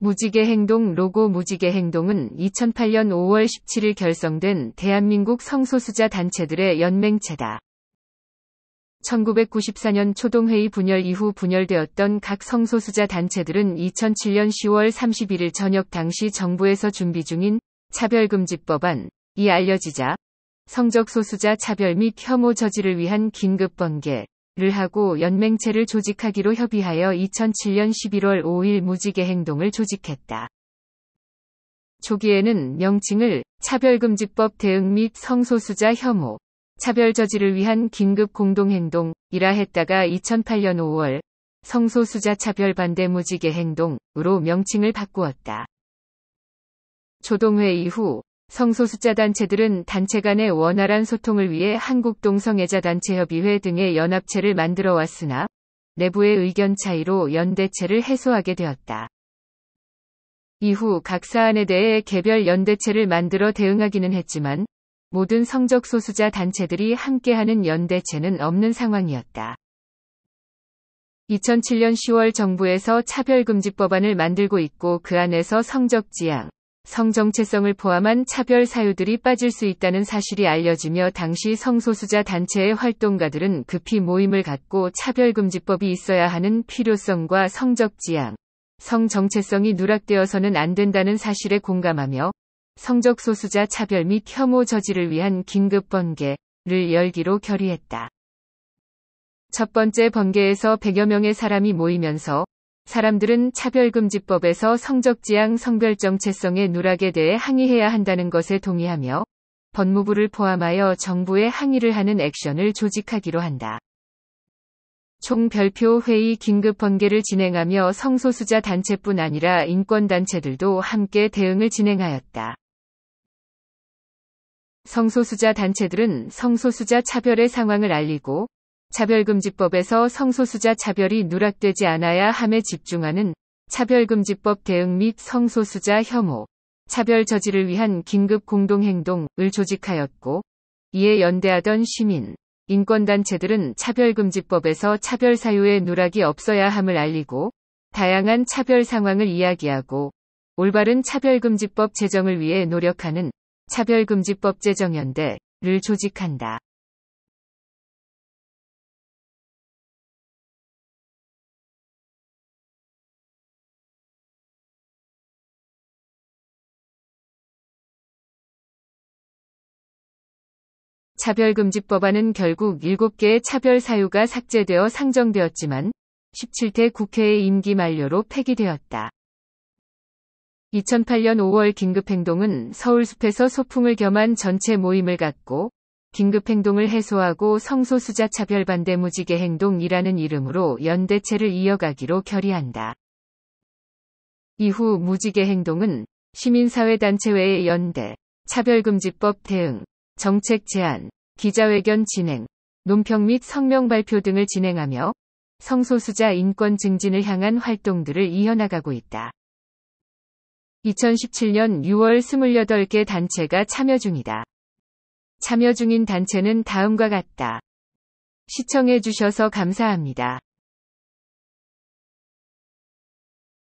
무지개 행동 로고 무지개 행동은 2008년 5월 17일 결성된 대한민국 성소수자 단체들의 연맹체다. 1994년 초동회의 분열 이후 분열되었던 각 성소수자 단체들은 2007년 10월 31일 저녁 당시 정부에서 준비 중인 차별금지법안, 이 알려지자 성적소수자 차별 및 혐오 저지를 위한 긴급번개, 를 하고 연맹체를 조직하기로 협의하여 2007년 11월 5일 무지개 행동을 조직했다. 초기에는 명칭을 차별금지법 대응 및 성소수자 혐오, 차별 저지를 위한 긴급 공동행동이라 했다가 2008년 5월 성소수자 차별 반대 무지개 행동으로 명칭을 바꾸었다. 조동회 이후 성소수자 단체들은 단체 간의 원활한 소통을 위해 한국동성애자단체협의회 등의 연합체를 만들어 왔으나 내부의 의견 차이로 연대체를 해소하게 되었다. 이후 각 사안에 대해 개별 연대체를 만들어 대응하기는 했지만 모든 성적 소수자 단체들이 함께하는 연대체는 없는 상황이었다. 2007년 10월 정부에서 차별금지법안을 만들고 있고 그 안에서 성적 지향, 성정체성을 포함한 차별 사유들이 빠질 수 있다는 사실이 알려지며 당시 성소수자 단체의 활동가들은 급히 모임을 갖고 차별금지법이 있어야 하는 필요성과 성적 지향, 성정체성이 누락되어서는 안 된다는 사실에 공감하며 성적 소수자 차별 및 혐오 저지를 위한 긴급 번개를 열기로 결의했다. 첫 번째 번개에서 100여 명의 사람이 모이면서 사람들은 차별금지법에서 성적지향 성별정체성의 누락에 대해 항의해야 한다는 것에 동의하며 법무부를 포함하여 정부에 항의를 하는 액션을 조직하기로 한다. 총 별표 회의 긴급 번개를 진행하며 성소수자 단체뿐 아니라 인권단체들도 함께 대응을 진행하였다. 성소수자 단체들은 성소수자 차별의 상황을 알리고 차별금지법에서 성소수자 차별이 누락되지 않아야 함에 집중하는 차별금지법 대응 및 성소수자 혐오, 차별 저지를 위한 긴급 공동행동을 조직하였고, 이에 연대하던 시민, 인권단체들은 차별금지법에서 차별 사유의 누락이 없어야 함을 알리고, 다양한 차별 상황을 이야기하고, 올바른 차별금지법 제정을 위해 노력하는 차별금지법 제정연대를 조직한다. 차별금지법안은 결국 7개의 차별 사유가 삭제되어 상정되었지만 17대 국회의 임기 만료로 폐기되었다. 2008년 5월 긴급행동은 서울숲에서 소풍을 겸한 전체 모임을 갖고 긴급행동을 해소하고 성소수자 차별반대 무지개 행동이라는 이름으로 연대체를 이어가기로 결의한다. 이후 무지개 행동은 시민사회단체 외의 연대, 차별금지법 대응, 정책 제안, 기자회견 진행, 논평 및 성명 발표 등을 진행하며 성소수자 인권 증진을 향한 활동들을 이어나가고 있다. 2017년 6월 28개 단체가 참여 중이다. 참여 중인 단체는 다음과 같다. 시청해주셔서 감사합니다.